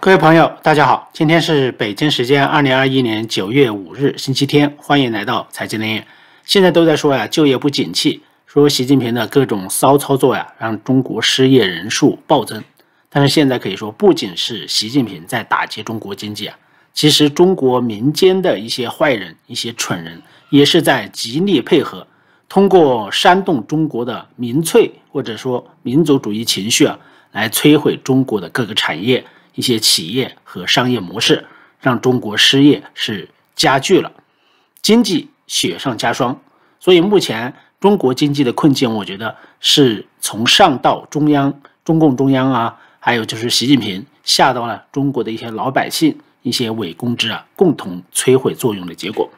各位朋友，大家好，今天是北京时间二零二一年九月五日，星期天，欢迎来到财经联业。现在都在说呀，就业不景气，说习近平的各种骚操作呀，让中国失业人数暴增。但是现在可以说，不仅是习近平在打击中国经济啊，其实中国民间的一些坏人、一些蠢人，也是在极力配合，通过煽动中国的民粹或者说民族主义情绪啊，来摧毁中国的各个产业。一些企业和商业模式让中国失业是加剧了，经济雪上加霜。所以目前中国经济的困境，我觉得是从上到中央，中共中央啊，还有就是习近平下到了中国的一些老百姓，一些伪公知啊，共同摧毁作用的结果。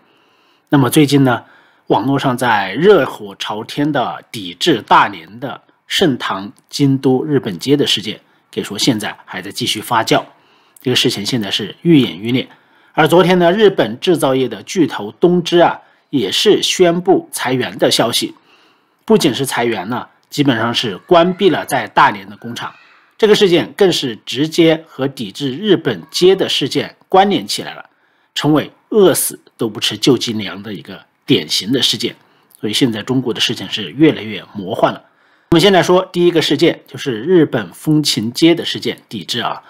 那么最近呢，网络上在热火朝天的抵制大连的盛唐京都日本街的事件。可以说现在还在继续发酵，这个事情现在是愈演愈烈。而昨天呢，日本制造业的巨头东芝啊，也是宣布裁员的消息。不仅是裁员呢，基本上是关闭了在大连的工厂。这个事件更是直接和抵制日本街的事件关联起来了，成为饿死都不吃救济粮的一个典型的事件。所以现在中国的事情是越来越魔幻了。我们先来说第一个事件，就是日本风情街的事件抵制啊。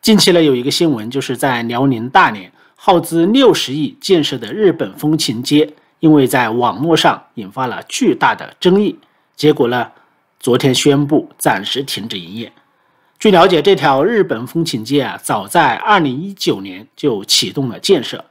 近期呢，有一个新闻，就是在辽宁大连耗资六十亿建设的日本风情街，因为在网络上引发了巨大的争议，结果呢，昨天宣布暂时停止营业。据了解，这条日本风情街啊，早在二零一九年就启动了建设，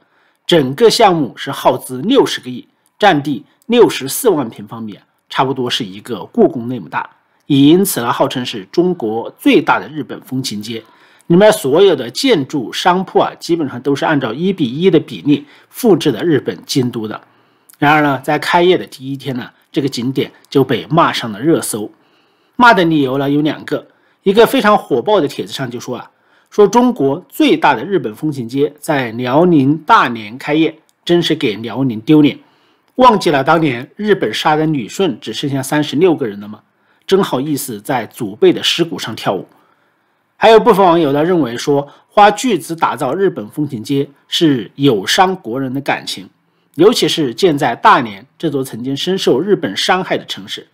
整个项目是耗资六十个亿，占地六十四万平方米。差不多是一个故宫那么大，也因此呢，号称是中国最大的日本风情街。里面所有的建筑商铺啊，基本上都是按照一比一的比例复制的日本京都的。然而呢，在开业的第一天呢，这个景点就被骂上了热搜。骂的理由呢有两个，一个非常火爆的帖子上就说啊，说中国最大的日本风情街在辽宁大连开业，真是给辽宁丢脸。忘记了当年日本杀的旅顺只剩下三十六个人了吗？真好意思在祖辈的尸骨上跳舞？还有部分网友呢认为说，花巨资打造日本风情街是有伤国人的感情，尤其是建在大连这座曾经深受日本伤害的城市。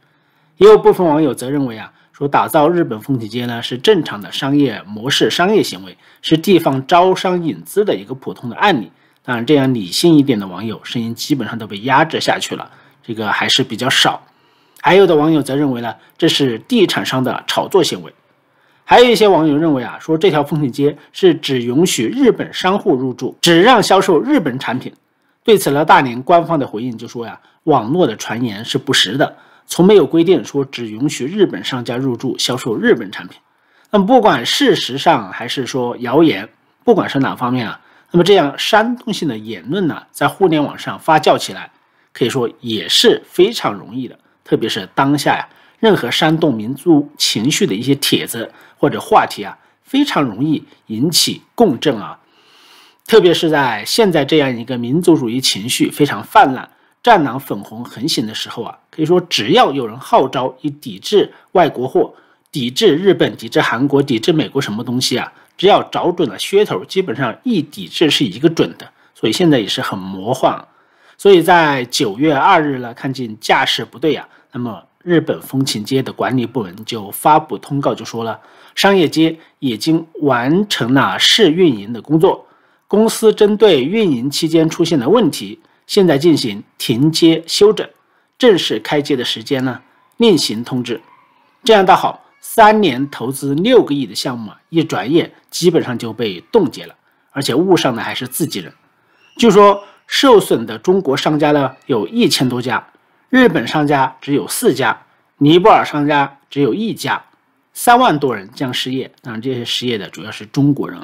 也有部分网友则认为啊，说打造日本风情街呢是正常的商业模式、商业行为，是地方招商引资的一个普通的案例。然，这样理性一点的网友声音基本上都被压制下去了，这个还是比较少。还有的网友则认为呢，这是地产商的炒作行为。还有一些网友认为啊，说这条风情街是只允许日本商户入驻，只让销售日本产品。对此呢，大连官方的回应就说呀，网络的传言是不实的，从没有规定说只允许日本商家入驻销售日本产品。那么，不管事实上还是说谣言，不管是哪方面啊。那么这样煽动性的言论呢，在互联网上发酵起来，可以说也是非常容易的。特别是当下呀，任何煽动民族情绪的一些帖子或者话题啊，非常容易引起共振啊。特别是在现在这样一个民族主义情绪非常泛滥、战狼粉红横行的时候啊，可以说只要有人号召以抵制外国货、抵制日本、抵制韩国、抵制美国什么东西啊。只要找准了噱头，基本上一抵制是一个准的，所以现在也是很魔幻。所以在九月二日呢，看见架势不对呀，那么日本风情街的管理部门就发布通告，就说了，商业街已经完成了试运营的工作，公司针对运营期间出现的问题，现在进行停街修整，正式开街的时间呢另行通知。这样倒好。三年投资六个亿的项目啊，一转眼基本上就被冻结了，而且误伤的还是自己人。据说受损的中国商家呢有一千多家，日本商家只有四家，尼泊尔商家只有一家，三万多人将失业。当然，这些失业的主要是中国人。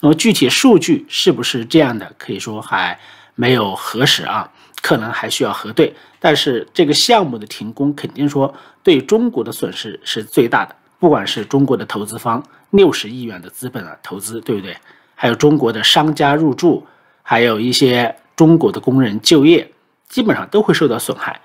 那么具体数据是不是这样的，可以说还没有核实啊，可能还需要核对。但是这个项目的停工，肯定说对中国的损失是最大的。不管是中国的投资方六十亿元的资本啊投资，对不对？还有中国的商家入驻，还有一些中国的工人就业，基本上都会受到损害。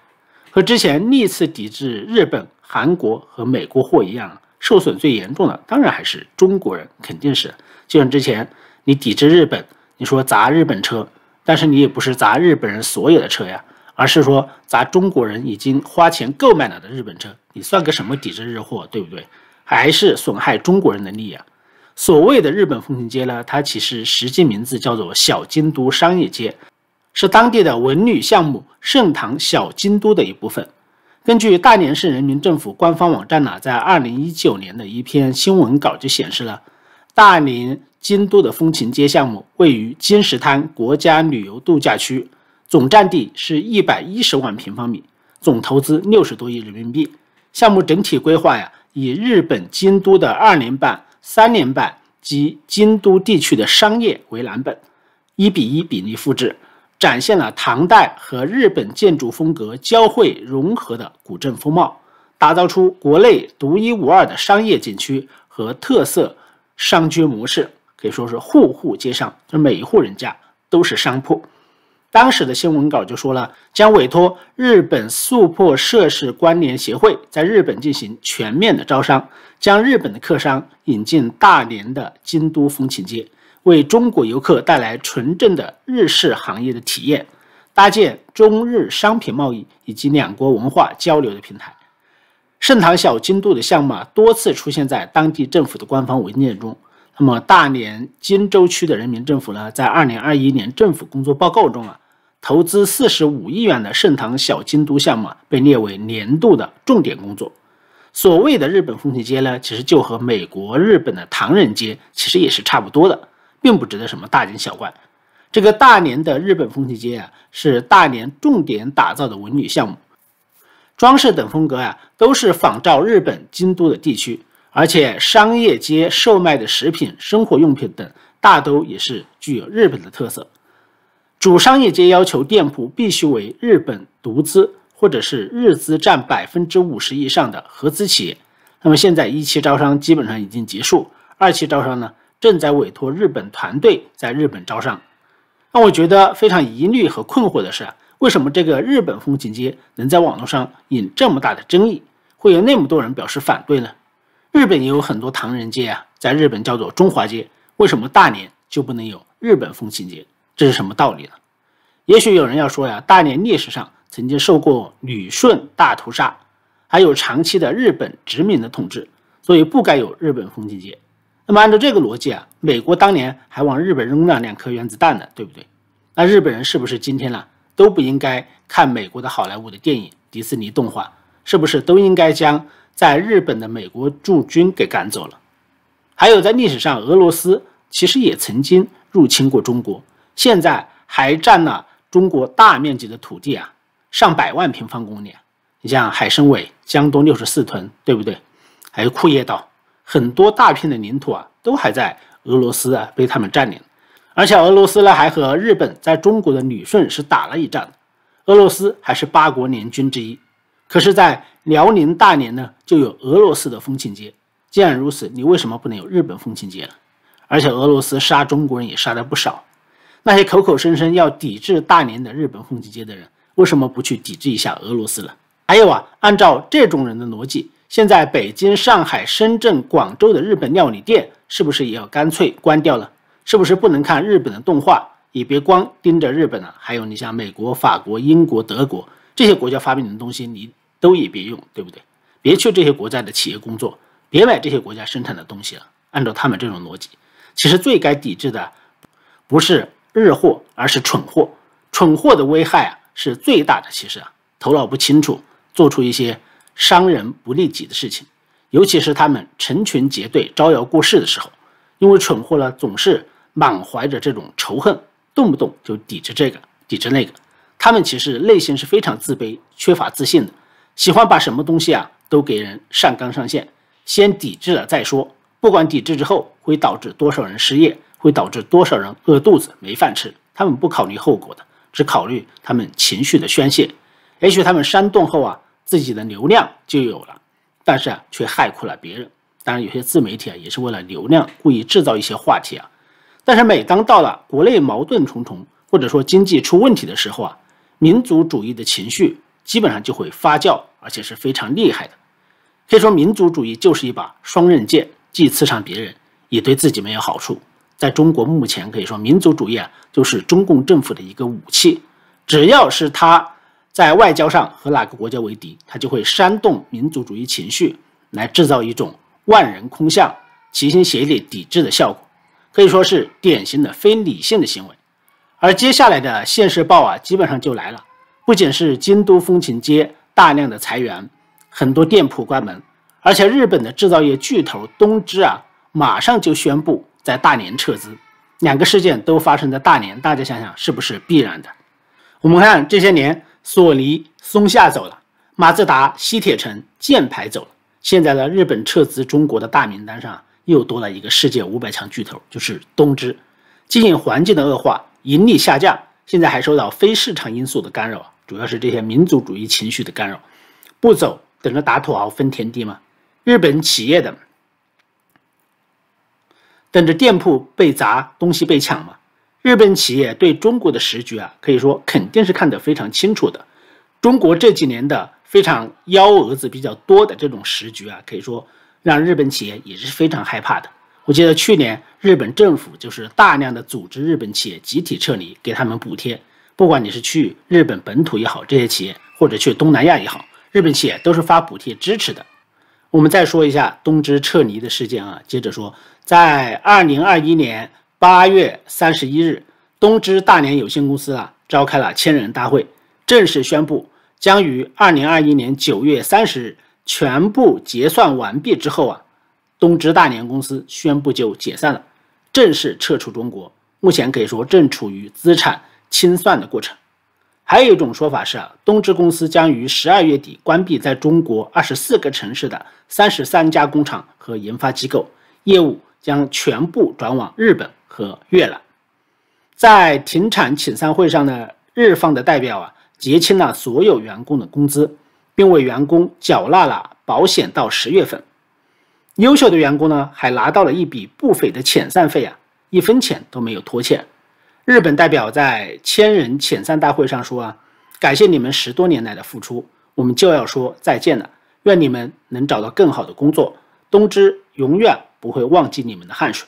和之前历次抵制日本、韩国和美国货一样，受损最严重的当然还是中国人，肯定是。就像之前你抵制日本，你说砸日本车，但是你也不是砸日本人所有的车呀，而是说砸中国人已经花钱购买了的日本车，你算个什么抵制日货，对不对？还是损害中国人的利益。啊。所谓的日本风情街呢，它其实实际名字叫做小京都商业街，是当地的文旅项目盛唐小京都的一部分。根据大连市人民政府官方网站呢，在二零一九年的一篇新闻稿就显示了大连京都的风情街项目位于金石滩国家旅游度假区，总占地是一百一十万平方米，总投资六十多亿人民币。项目整体规划呀。以日本京都的二年半、三年半及京都地区的商业为蓝本，一比一比例复制，展现了唐代和日本建筑风格交汇融合的古镇风貌，打造出国内独一无二的商业景区和特色商居模式，可以说是户户皆商，就每一户人家都是商铺。当时的新闻稿就说了，将委托日本速破设施关联协会在日本进行全面的招商，将日本的客商引进大连的京都风情街，为中国游客带来纯正的日式行业的体验，搭建中日商品贸易以及两国文化交流的平台。盛唐小京都的项目啊、多次出现在当地政府的官方文件中。那么大连金州区的人民政府呢，在二零二一年政府工作报告中啊。投资四十五亿元的盛唐小京都项目被列为年度的重点工作。所谓的日本风情街呢，其实就和美国、日本的唐人街其实也是差不多的，并不值得什么大惊小怪。这个大连的日本风情街啊，是大连重点打造的文旅项目，装饰等风格啊，都是仿照日本京都的地区，而且商业街售卖的食品、生活用品等，大都也是具有日本的特色。主商业街要求店铺必须为日本独资或者是日资占百分之五十以上的合资企业。那么现在一期招商基本上已经结束，二期招商呢正在委托日本团队在日本招商。让我觉得非常疑虑和困惑的是，为什么这个日本风情街能在网络上引这么大的争议，会有那么多人表示反对呢？日本也有很多唐人街啊，在日本叫做中华街，为什么大连就不能有日本风情街？这是什么道理呢？也许有人要说呀，大连历史上曾经受过旅顺大屠杀，还有长期的日本殖民的统治，所以不该有日本风情街。那么按照这个逻辑啊，美国当年还往日本扔了两颗原子弹呢，对不对？那日本人是不是今天呢都不应该看美国的好莱坞的电影、迪士尼动画？是不是都应该将在日本的美国驻军给赶走了？还有在历史上，俄罗斯其实也曾经入侵过中国。现在还占了中国大面积的土地啊，上百万平方公里。你像海参崴、江东六十四屯，对不对？还有库页岛，很多大片的领土啊，都还在俄罗斯啊，被他们占领。而且俄罗斯呢，还和日本在中国的旅顺是打了一仗，俄罗斯还是八国联军之一。可是，在辽宁大连呢，就有俄罗斯的风情街。既然如此，你为什么不能有日本风情街呢？而且俄罗斯杀中国人也杀了不少。那些口口声声要抵制大连的日本风情街的人，为什么不去抵制一下俄罗斯了？还有啊，按照这种人的逻辑，现在北京、上海、深圳、广州的日本料理店是不是也要干脆关掉了？是不是不能看日本的动画？也别光盯着日本了。还有，你像美国、法国、英国、德国这些国家发明的东西，你都也别用，对不对？别去这些国家的企业工作，别买这些国家生产的东西了。按照他们这种逻辑，其实最该抵制的，不是。日货，而是蠢货。蠢货的危害啊，是最大的。其实啊，头脑不清楚，做出一些伤人不利己的事情。尤其是他们成群结队招摇过市的时候，因为蠢货呢，总是满怀着这种仇恨，动不动就抵制这个，抵制那个。他们其实内心是非常自卑、缺乏自信的，喜欢把什么东西啊，都给人上纲上线，先抵制了再说，不管抵制之后会导致多少人失业。会导致多少人饿肚子没饭吃？他们不考虑后果的，只考虑他们情绪的宣泄。也许他们煽动后啊，自己的流量就有了，但是啊，却害苦了别人。当然，有些自媒体啊，也是为了流量故意制造一些话题啊。但是，每当到了国内矛盾重重，或者说经济出问题的时候啊，民族主义的情绪基本上就会发酵，而且是非常厉害的。可以说，民族主义就是一把双刃剑，既刺伤别人，也对自己没有好处。在中国目前可以说，民族主义啊，就是中共政府的一个武器。只要是他在外交上和哪个国家为敌，他就会煽动民族主义情绪，来制造一种万人空巷、齐心协力抵制的效果，可以说是典型的非理性的行为。而接下来的《现世报》啊，基本上就来了，不仅是京都风情街大量的裁员，很多店铺关门，而且日本的制造业巨头东芝啊，马上就宣布。在大连撤资，两个事件都发生在大连，大家想想是不是必然的？我们看这些年，索尼、松下走了，马自达、西铁城、箭牌走了，现在呢，日本撤资中国的大名单上又多了一个世界五百强巨头，就是东芝。经营环境的恶化，盈利下降，现在还受到非市场因素的干扰，主要是这些民族主义情绪的干扰。不走，等着打土豪分田地吗？日本企业的。等着店铺被砸，东西被抢嘛？日本企业对中国的时局啊，可以说肯定是看得非常清楚的。中国这几年的非常幺蛾子比较多的这种时局啊，可以说让日本企业也是非常害怕的。我记得去年日本政府就是大量的组织日本企业集体撤离，给他们补贴。不管你是去日本本土也好，这些企业或者去东南亚也好，日本企业都是发补贴支持的。我们再说一下东芝撤离的事件啊。接着说，在二零二一年八月三十一日，东芝大连有限公司啊召开了千人大会，正式宣布将于二零二一年九月三十日全部结算完毕之后啊，东芝大连公司宣布就解散了，正式撤出中国。目前可以说正处于资产清算的过程。还有一种说法是，东芝公司将于十二月底关闭在中国二十四个城市的三十三家工厂和研发机构，业务将全部转往日本和越南。在停产遣散会上呢，日方的代表啊结清了所有员工的工资，并为员工缴纳了保险到十月份。优秀的员工呢还拿到了一笔不菲的遣散费啊，一分钱都没有拖欠。日本代表在千人遣散大会上说：“啊，感谢你们十多年来的付出，我们就要说再见了。愿你们能找到更好的工作。东芝永远不会忘记你们的汗水。”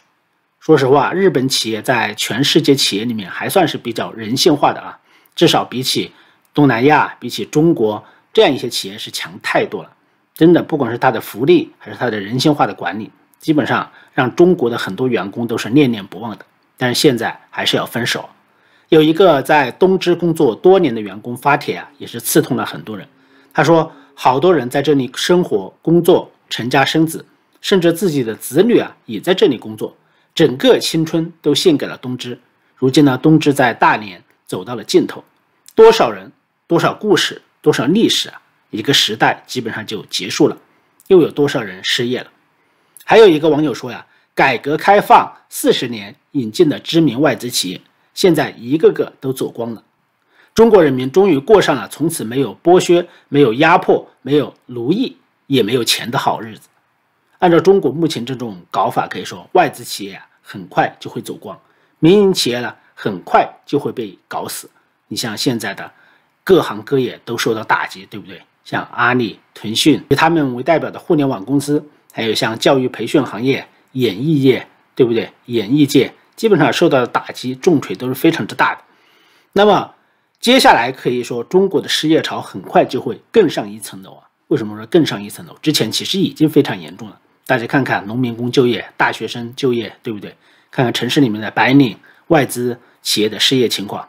说实话，日本企业在全世界企业里面还算是比较人性化的啊，至少比起东南亚、比起中国这样一些企业是强太多了。真的，不管是它的福利还是它的人性化的管理，基本上让中国的很多员工都是念念不忘的。但是现在还是要分手。有一个在东芝工作多年的员工发帖啊，也是刺痛了很多人。他说：“好多人在这里生活、工作、成家生子，甚至自己的子女啊也在这里工作，整个青春都献给了东芝。如今呢，东芝在大连走到了尽头，多少人、多少故事、多少历史啊，一个时代基本上就结束了。又有多少人失业了？”还有一个网友说呀。改革开放四十年引进的知名外资企业，现在一个个都走光了。中国人民终于过上了从此没有剥削、没有压迫、没有奴役、也没有钱的好日子。按照中国目前这种搞法，可以说外资企业很快就会走光，民营企业呢，很快就会被搞死。你像现在的，各行各业都受到打击，对不对？像阿里、腾讯以他们为代表的互联网公司，还有像教育培训行业。演艺业对不对？演艺界基本上受到的打击、重锤都是非常之大的。那么接下来可以说中国的失业潮很快就会更上一层楼啊！为什么说更上一层楼？之前其实已经非常严重了。大家看看农民工就业、大学生就业对不对？看看城市里面的白领、外资企业的失业情况。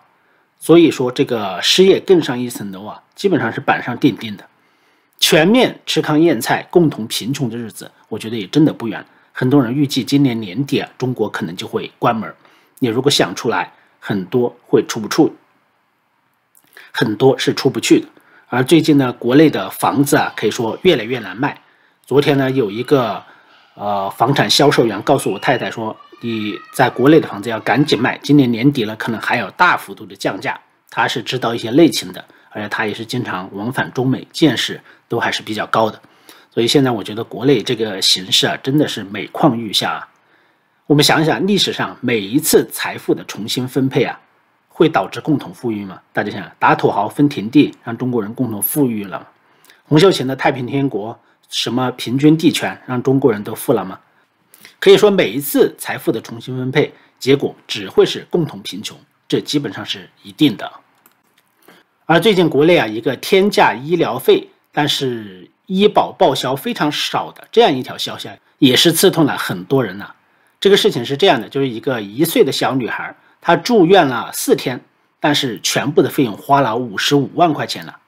所以说这个失业更上一层楼啊，基本上是板上钉钉的。全面吃糠咽菜、共同贫穷的日子，我觉得也真的不远。很多人预计今年年底，啊，中国可能就会关门。你如果想出来，很多会出不出，很多是出不去的。而最近呢，国内的房子啊，可以说越来越难卖。昨天呢，有一个呃房产销售员告诉我太太说：“你在国内的房子要赶紧卖，今年年底呢，可能还有大幅度的降价。”他是知道一些内情的，而且他也是经常往返中美，见识都还是比较高的。所以现在我觉得国内这个形势啊，真的是每况愈下。啊。我们想想历史上每一次财富的重新分配啊，会导致共同富裕吗？大家想，打土豪分田地，让中国人共同富裕了吗？洪秀全的太平天国，什么平均地权，让中国人都富了吗？可以说，每一次财富的重新分配，结果只会是共同贫穷，这基本上是一定的。而最近国内啊，一个天价医疗费，但是。医保报销非常少的这样一条消息，也是刺痛了很多人呐。这个事情是这样的，就是一个一岁的小女孩，她住院了四天，但是全部的费用花了五十五万块钱了。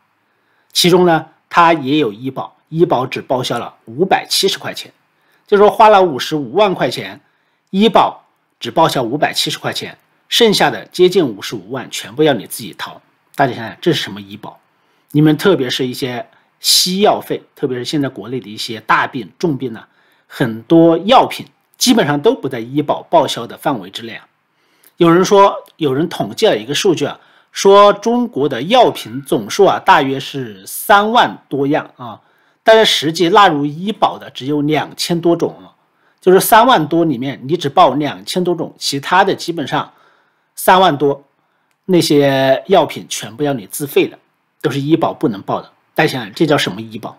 其中呢，她也有医保，医保只报销了五百七十块钱，就说花了五十五万块钱，医保只报销五百七十块钱，剩下的接近五十五万全部要你自己掏。大家想想这是什么医保？你们特别是一些。西药费，特别是现在国内的一些大病、重病呢，很多药品基本上都不在医保报销的范围之内啊。有人说，有人统计了一个数据啊，说中国的药品总数啊大约是三万多样啊，但是实际纳入医保的只有两千多种，就是三万多里面，你只报两千多种，其他的基本上三万多那些药品全部要你自费的，都是医保不能报的。大家想，想，这叫什么医保？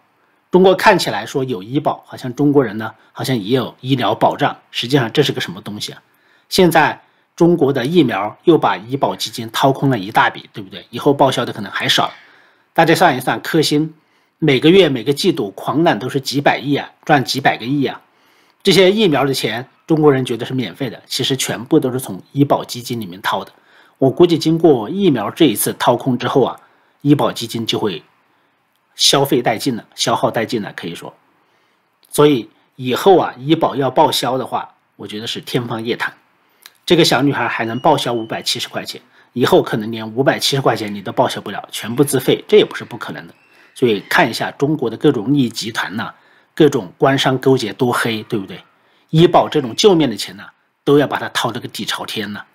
中国看起来说有医保，好像中国人呢，好像也有医疗保障。实际上这是个什么东西啊？现在中国的疫苗又把医保基金掏空了一大笔，对不对？以后报销的可能还少。大家算一算，科兴每个月、每个季度狂揽都是几百亿啊，赚几百个亿啊！这些疫苗的钱，中国人觉得是免费的，其实全部都是从医保基金里面掏的。我估计经过疫苗这一次掏空之后啊，医保基金就会。消费殆尽了，消耗殆尽了，可以说，所以以后啊，医保要报销的话，我觉得是天方夜谭。这个小女孩还能报销五百七十块钱，以后可能连五百七十块钱你都报销不了，全部自费，这也不是不可能的。所以看一下中国的各种利益集团呐，各种官商勾结多黑，对不对？医保这种救命的钱呢，都要把它掏这个底朝天了。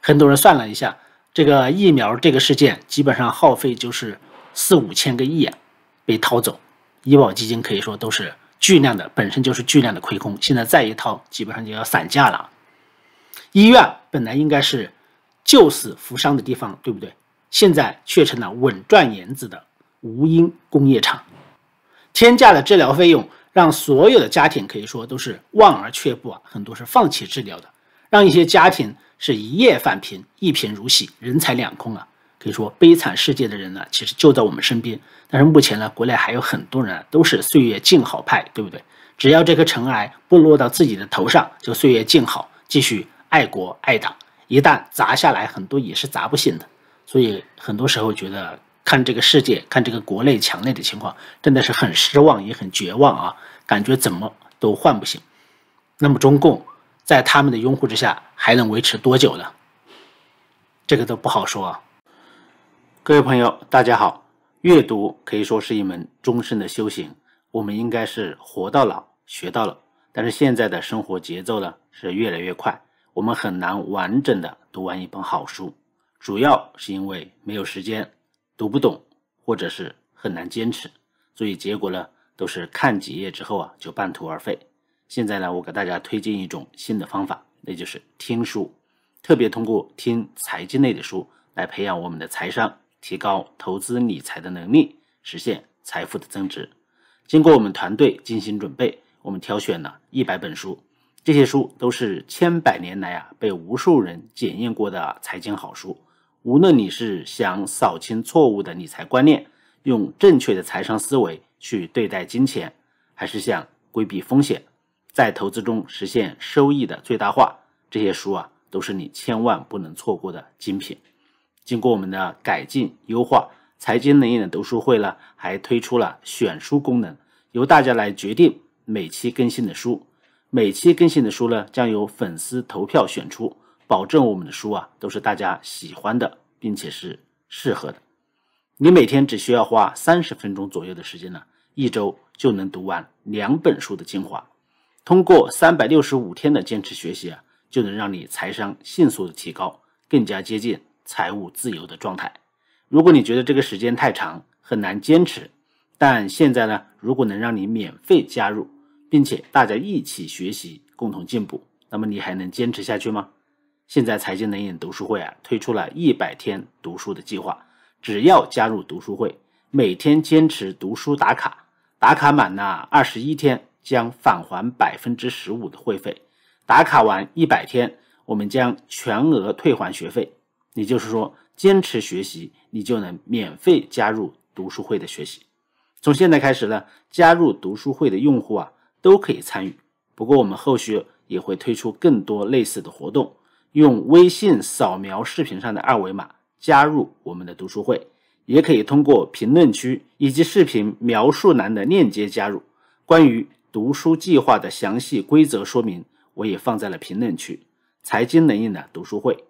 很多人算了一下，这个疫苗这个事件基本上耗费就是四五千个亿啊。被掏走，医保基金可以说都是巨量的，本身就是巨量的亏空。现在再一掏，基本上就要散架了。医院本来应该是救死扶伤的地方，对不对？现在却成了稳赚银子的无因工业厂。天价的治疗费用让所有的家庭可以说都是望而却步啊，很多是放弃治疗的，让一些家庭是一夜返贫，一贫如洗，人财两空啊。可以说，悲惨世界的人呢，其实就在我们身边。但是目前呢，国内还有很多人都是岁月静好派，对不对？只要这颗尘埃不落到自己的头上，就岁月静好，继续爱国爱党。一旦砸下来，很多也是砸不醒的。所以很多时候觉得看这个世界，看这个国内强烈的情况，真的是很失望，也很绝望啊！感觉怎么都换不醒。那么中共在他们的拥护之下，还能维持多久呢？这个都不好说啊。各位朋友，大家好。阅读可以说是一门终身的修行，我们应该是活到老，学到老。但是现在的生活节奏呢是越来越快，我们很难完整的读完一本好书，主要是因为没有时间，读不懂，或者是很难坚持，所以结果呢都是看几页之后啊就半途而废。现在呢，我给大家推荐一种新的方法，那就是听书，特别通过听财经类的书来培养我们的财商。提高投资理财的能力，实现财富的增值。经过我们团队精心准备，我们挑选了一百本书，这些书都是千百年来啊被无数人检验过的财经好书。无论你是想扫清错误的理财观念，用正确的财商思维去对待金钱，还是想规避风险，在投资中实现收益的最大化，这些书啊都是你千万不能错过的精品。经过我们的改进优化，财经能的读书会呢还推出了选书功能，由大家来决定每期更新的书。每期更新的书呢将由粉丝投票选出，保证我们的书啊都是大家喜欢的，并且是适合的。你每天只需要花三十分钟左右的时间呢，一周就能读完两本书的精华。通过三百六十五天的坚持学习啊，就能让你财商迅速的提高，更加接近。财务自由的状态。如果你觉得这个时间太长，很难坚持，但现在呢？如果能让你免费加入，并且大家一起学习，共同进步，那么你还能坚持下去吗？现在财经能眼读书会啊，推出了一百天读书的计划。只要加入读书会，每天坚持读书打卡，打卡满呢二十一天，将返还百分之十五的会费；打卡完一百天，我们将全额退还学费。也就是说，坚持学习，你就能免费加入读书会的学习。从现在开始呢，加入读书会的用户啊，都可以参与。不过，我们后续也会推出更多类似的活动。用微信扫描视频上的二维码加入我们的读书会，也可以通过评论区以及视频描述栏的链接加入。关于读书计划的详细规则说明，我也放在了评论区。财经能赢的读书会。